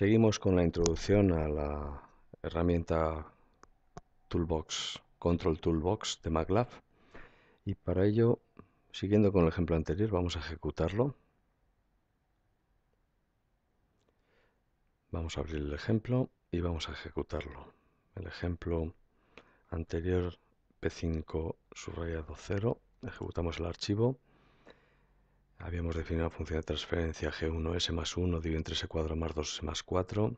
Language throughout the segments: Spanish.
Seguimos con la introducción a la herramienta Toolbox, Control Toolbox de MATLAB. Y para ello, siguiendo con el ejemplo anterior, vamos a ejecutarlo. Vamos a abrir el ejemplo y vamos a ejecutarlo. El ejemplo anterior P5 subrayado 0, ejecutamos el archivo Habíamos definido la función de transferencia G1S más 1 dividido entre S cuadrado más 2S más 4.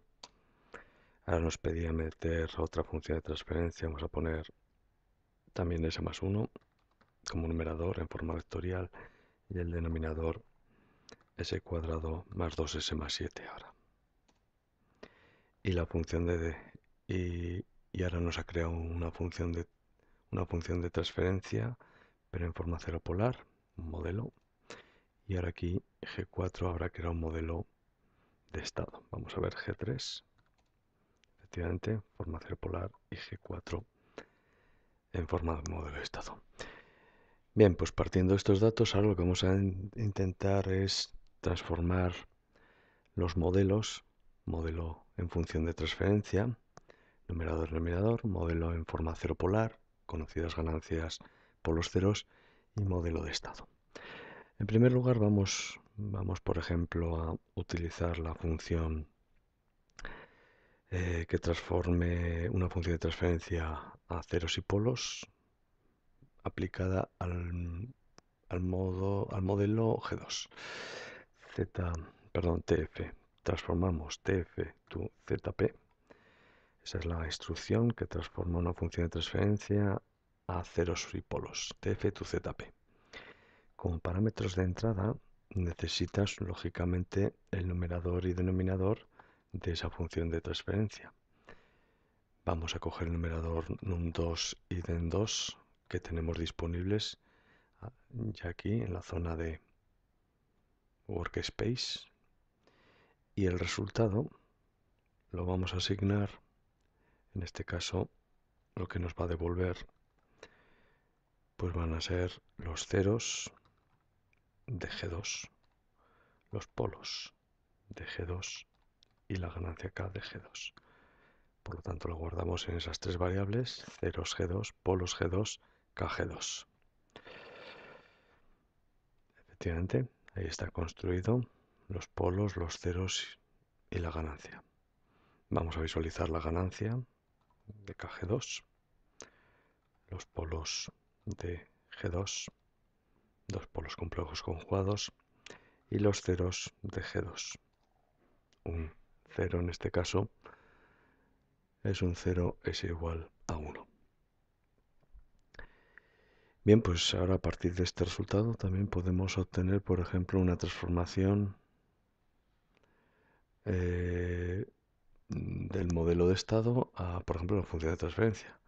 Ahora nos pedía meter otra función de transferencia. Vamos a poner también S más 1 como numerador en forma vectorial y el denominador S cuadrado más 2S más 7 ahora. Y la función de... D, y, ahora nos ha creado una función de, una función de transferencia, pero en forma cero polar, un modelo. Y ahora aquí G4 habrá creado un modelo de estado. Vamos a ver G3. Efectivamente, forma cero polar y G4 en forma de modelo de estado. Bien, pues partiendo de estos datos, ahora lo que vamos a intentar es transformar los modelos, modelo en función de transferencia, numerador, numerador, modelo en forma cero polar, conocidas ganancias por los ceros y modelo de estado. En primer lugar vamos, vamos por ejemplo a utilizar la función eh, que transforme una función de transferencia a ceros y polos aplicada al, modo, al modelo G2. Z, perdón, TF. Transformamos TF to ZP. Esa es la instrucción que transforma una función de transferencia a ceros y polos. TF to ZP. Como parámetros de entrada necesitas lógicamente el numerador y denominador de esa función de transferencia. Vamos a coger el numerador num2 y den2 que tenemos disponibles ah, ya aquí en la zona de workspace y el resultado lo vamos a asignar en este caso lo que nos va a devolver pues van a ser los ceros de G2, los polos de G2 y la ganancia K de G2. Por lo tanto, lo guardamos en esas tres variables, ceros G2, polos G2, KG2. Efectivamente, ahí está construido los polos, los ceros y la ganancia. Vamos a visualizar la ganancia de KG2, los polos de G2 dos polos complejos conjugados y los ceros de G2. Un cero en este caso es un cero, es igual a 1. Bien, pues ahora a partir de este resultado también podemos obtener, por ejemplo, una transformación eh, del modelo de estado a, por ejemplo, la función de transferencia.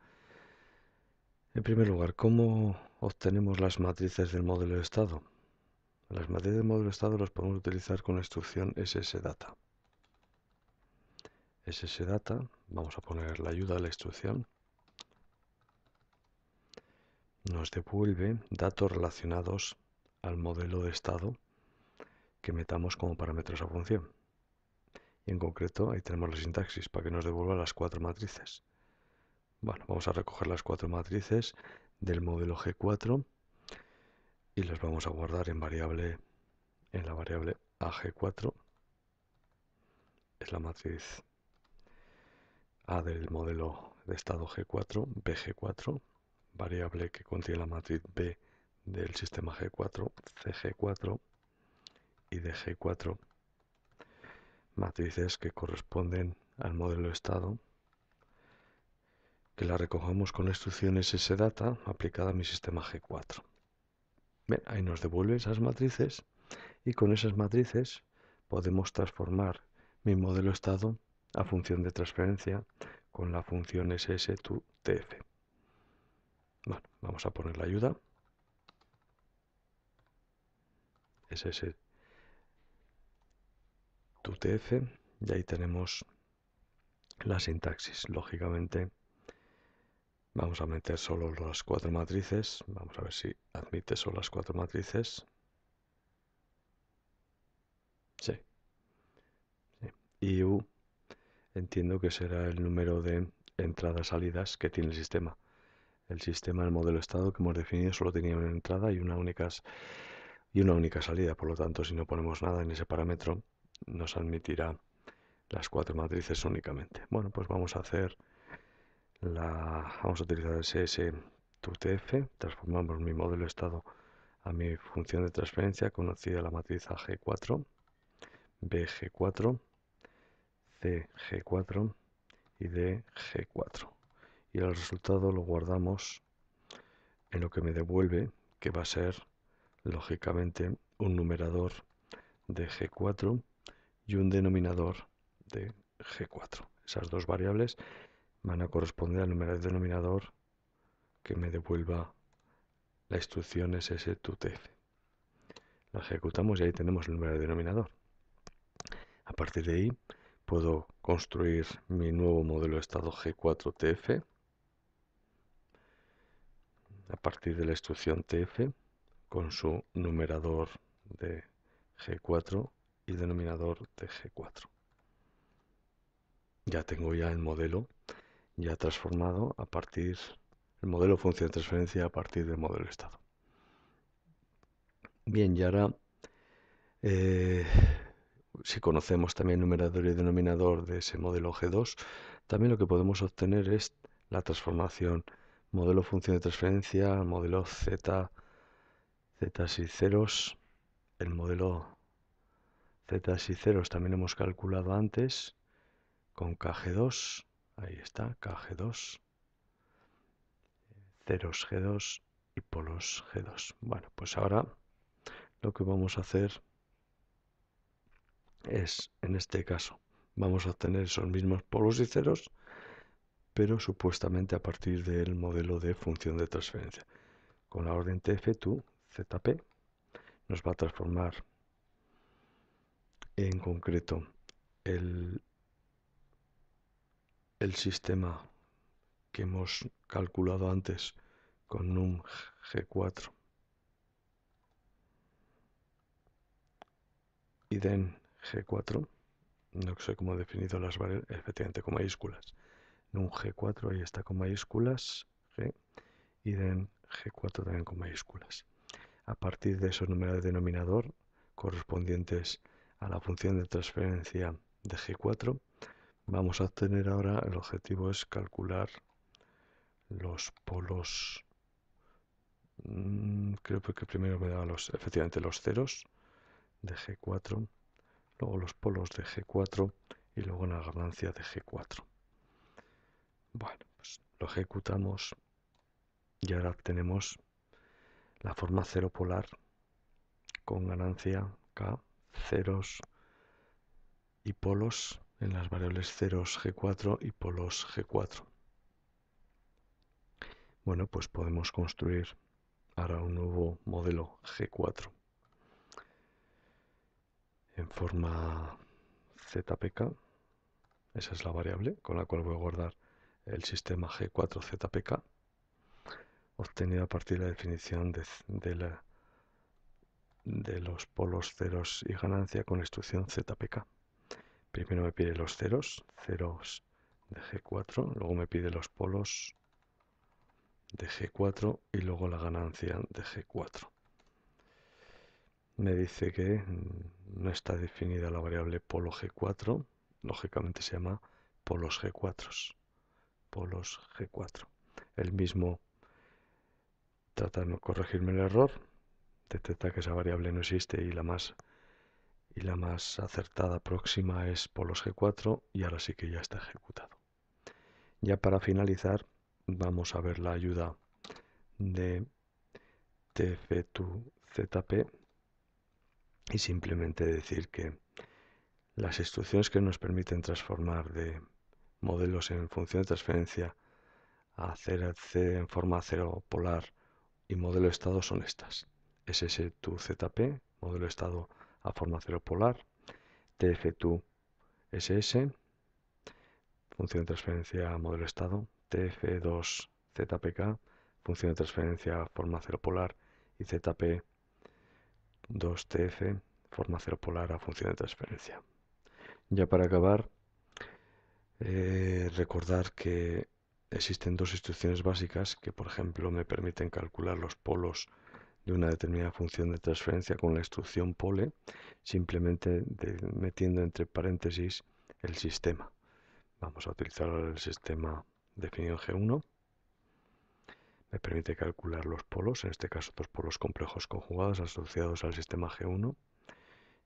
En primer lugar, ¿cómo obtenemos las matrices del modelo de estado. Las matrices del modelo de estado las podemos utilizar con la instrucción ssdata. ssdata, vamos a poner la ayuda de la instrucción, nos devuelve datos relacionados al modelo de estado que metamos como parámetros a función. Y en concreto ahí tenemos la sintaxis para que nos devuelva las cuatro matrices. Bueno, vamos a recoger las cuatro matrices del modelo G4 y las vamos a guardar en variable en la variable AG4 es la matriz A del modelo de estado G4 BG4 variable que contiene la matriz B del sistema G4 CG4 y DG4 matrices que corresponden al modelo de estado que la recojamos con la instrucción ssdata aplicada a mi sistema G4. ahí nos devuelve esas matrices y con esas matrices podemos transformar mi modelo estado a función de transferencia con la función ss2tf. Bueno, vamos a poner la ayuda. ss2tf y ahí tenemos la sintaxis. Lógicamente Vamos a meter solo las cuatro matrices. Vamos a ver si admite solo las cuatro matrices. Sí. Y U entiendo que será el número de entradas-salidas que tiene el sistema. El sistema, el modelo estado que hemos definido solo tenía una entrada y una, única, y una única salida. Por lo tanto, si no ponemos nada en ese parámetro, nos admitirá las cuatro matrices únicamente. Bueno, pues vamos a hacer la, vamos a utilizar ese TUTF, transformamos mi modelo estado a mi función de transferencia conocida la matriz g 4 BG4, CG4 y DG4. Y el resultado lo guardamos en lo que me devuelve, que va a ser, lógicamente, un numerador de G4 y un denominador de G4. Esas dos variables van a corresponder al de denominador que me devuelva la instrucción ss2tf. La ejecutamos y ahí tenemos el número de denominador. A partir de ahí puedo construir mi nuevo modelo de estado g4tf a partir de la instrucción tf con su numerador de g4 y denominador de g4. Ya tengo ya el modelo ya transformado a partir el modelo función de transferencia a partir del modelo estado. Bien, y ahora eh, si conocemos también numerador y denominador de ese modelo G2, también lo que podemos obtener es la transformación modelo función de transferencia modelo Z, Z y ceros, el modelo Z y ceros también hemos calculado antes con KG2 Ahí está, KG2, ceros G2 y polos G2. Bueno, pues ahora lo que vamos a hacer es, en este caso, vamos a obtener esos mismos polos y ceros, pero supuestamente a partir del modelo de función de transferencia. Con la orden TF2, ZP, nos va a transformar en concreto el el sistema que hemos calculado antes con num g4 y den g4 no sé cómo he definido las variables efectivamente con mayúsculas num g4 ahí está con mayúsculas g y den g4 también con mayúsculas a partir de esos números de denominador correspondientes a la función de transferencia de g4 Vamos a obtener ahora, el objetivo es calcular los polos. Mm, creo que primero me da los, efectivamente los ceros de G4, luego los polos de G4 y luego la ganancia de G4. Bueno, pues lo ejecutamos y ahora tenemos la forma cero polar con ganancia K, ceros y polos en las variables ceros G4 y polos G4. Bueno, pues podemos construir ahora un nuevo modelo G4 en forma zpk, esa es la variable con la cual voy a guardar el sistema G4zpk, obtenido a partir de la definición de, de los polos ceros y ganancia con la instrucción zpk. Primero me pide los ceros, ceros de G4, luego me pide los polos de G4 y luego la ganancia de G4. Me dice que mm, no está definida la variable polo G4, lógicamente se llama polos G4. Polos G4. El mismo trata de corregirme el error, detecta que esa variable no existe y la más y la más acertada próxima es polos G4 y ahora sí que ya está ejecutado. Ya para finalizar vamos a ver la ayuda de tf2zp y simplemente decir que las instrucciones que nos permiten transformar de modelos en función de transferencia a 0C en forma cero polar y modelo estado son estas. SS2ZP, modelo estado forma cero polar, TF2SS, función de transferencia a modelo estado, TF2ZPK, función de transferencia a forma cero polar, y ZP2TF, forma cero polar a función de transferencia. Ya para acabar, eh, recordar que existen dos instrucciones básicas que, por ejemplo, me permiten calcular los polos de una determinada función de transferencia con la instrucción pole, simplemente metiendo entre paréntesis el sistema. Vamos a utilizar el sistema definido en G1. Me permite calcular los polos, en este caso dos polos complejos conjugados asociados al sistema G1.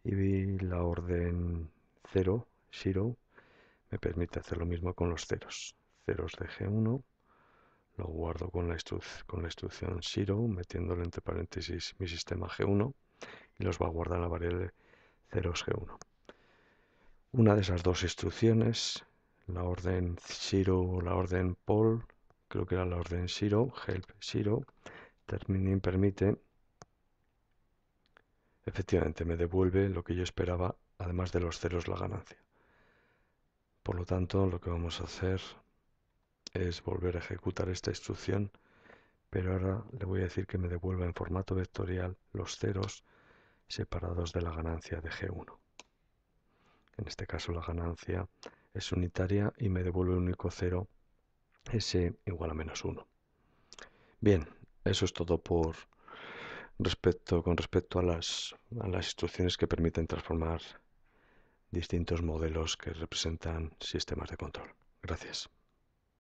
Y la orden 0, 0, me permite hacer lo mismo con los ceros. Ceros de G1 lo guardo con la, con la instrucción Zero, metiéndole entre paréntesis mi sistema G1 y los va a guardar la variable ceros G1. Una de esas dos instrucciones, la orden Zero, la orden Poll, creo que era la orden Zero, help Zero, termine permite, efectivamente me devuelve lo que yo esperaba, además de los ceros la ganancia. Por lo tanto, lo que vamos a hacer es volver a ejecutar esta instrucción, pero ahora le voy a decir que me devuelva en formato vectorial los ceros separados de la ganancia de G1. En este caso la ganancia es unitaria y me devuelve un único cero, S igual a menos 1. Bien, eso es todo por respecto, con respecto a las instrucciones que permiten transformar distintos modelos que representan sistemas de control. Gracias.